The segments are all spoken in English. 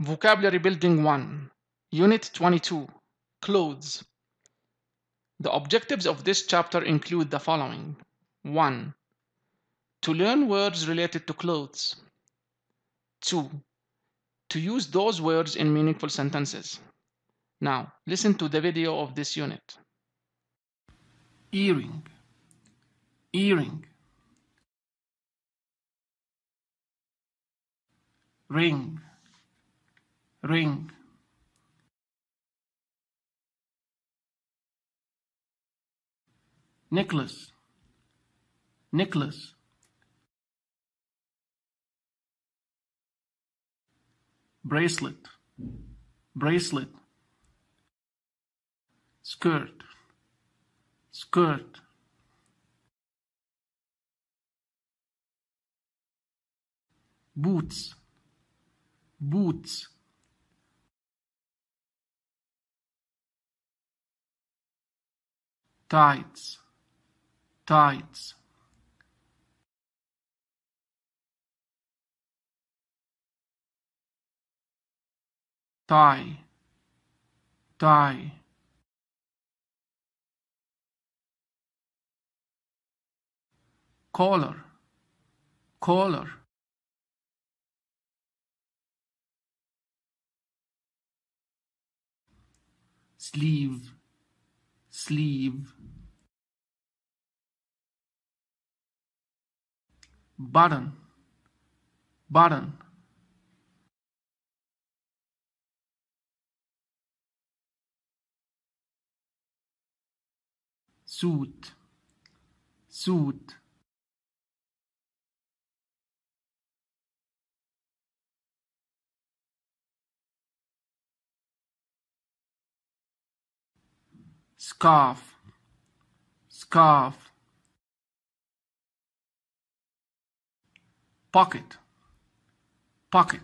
Vocabulary Building 1, Unit 22, Clothes. The objectives of this chapter include the following. 1. To learn words related to clothes. 2. To use those words in meaningful sentences. Now, listen to the video of this unit. Earring. Earring. Ring ring Nicholas Nicholas bracelet bracelet skirt skirt boots boots tides tides tie tie Collar, collar. sleeve sleeve button button suit suit scarf scarf pocket pocket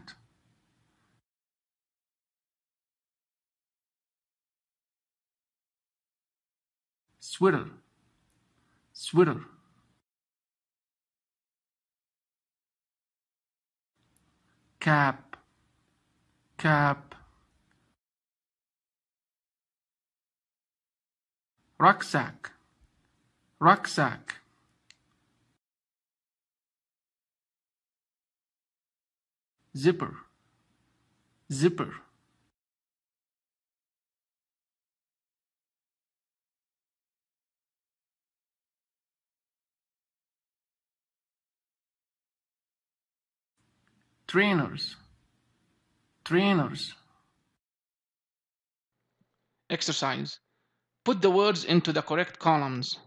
sweater sweater cap cap rucksack rucksack zipper zipper trainers trainers exercise put the words into the correct columns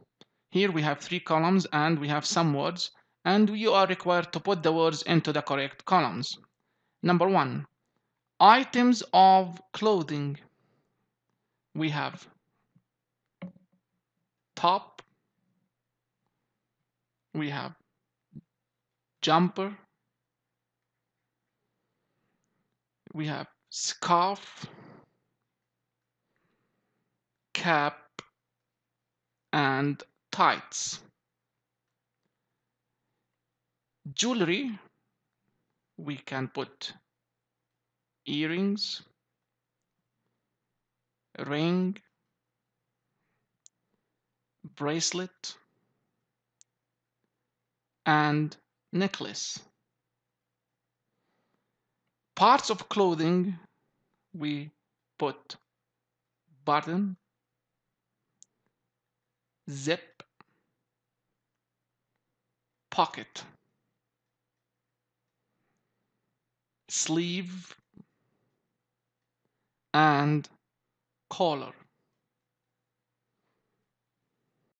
here we have three columns and we have some words and you are required to put the words into the correct columns Number one, items of clothing. We have top, we have jumper, we have scarf, cap, and tights. Jewelry we can put earrings, ring, bracelet, and necklace. Parts of clothing we put button, zip, pocket. sleeve and collar